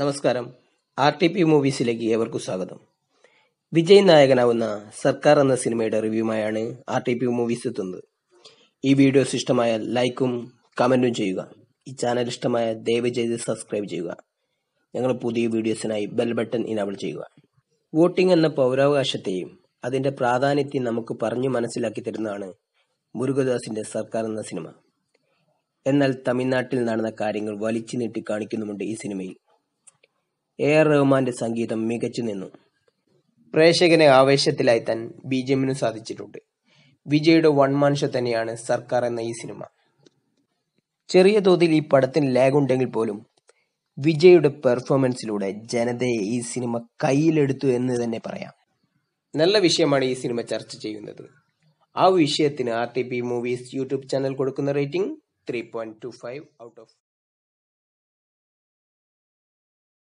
നമസ്കാരം R T P മൂവീസിലേക്ക് ഏവർക്കും സ്വാഗതം വിജയ് നായകനാവുന്ന സർക്കാർ എന്ന സിനിമയുടെ റിവ്യൂമായാണ് ആർ ടി പി മൂവീസ് എത്തുന്നത് ഈ വീഡിയോസ് ഇഷ്ടമായാൽ ലൈക്കും കമൻറ്റും ചെയ്യുക ഈ ചാനൽ ഇഷ്ടമായ ദയവ് ചെയ്ത് സബ്സ്ക്രൈബ് ചെയ്യുക ഞങ്ങൾ പുതിയ വീഡിയോസിനായി ബെൽ ബട്ടൺ ഇനാബിൾ ചെയ്യുക വോട്ടിംഗ് എന്ന പൗരാവകാശത്തെയും അതിൻ്റെ പ്രാധാന്യത്തെയും നമുക്ക് പറഞ്ഞു മനസ്സിലാക്കി തരുന്നതാണ് മുരുകദാസിൻ്റെ സർക്കാർ എന്ന സിനിമ എന്നാൽ തമിഴ്നാട്ടിൽ നടന്ന കാര്യങ്ങൾ വലിച്ചു നീട്ടി കാണിക്കുന്നുമുണ്ട് ഈ സിനിമയിൽ എ ആർ റഹ്മാന്റെ സംഗീതം മികച്ചു നിന്നു പ്രേക്ഷകനെ ആവേശത്തിലായി താൻ ബി ജെ എമ്മിനും സാധിച്ചിട്ടുണ്ട് വിജയുടെ വൺ തന്നെയാണ് സർക്കാർ എന്ന ഈ സിനിമ ചെറിയ തോതിൽ ഈ പടത്തിന് ലാഗ് ഉണ്ടെങ്കിൽ പോലും വിജയുടെ പെർഫോമൻസിലൂടെ ജനതയെ ഈ സിനിമ കയ്യിലെടുത്തു എന്ന് തന്നെ പറയാം നല്ല വിഷയമാണ് ഈ സിനിമ ചർച്ച ചെയ്യുന്നത് ആ വിഷയത്തിന് R T P Movies YouTube channel കൊടുക്കുന്ന rating three point two five out of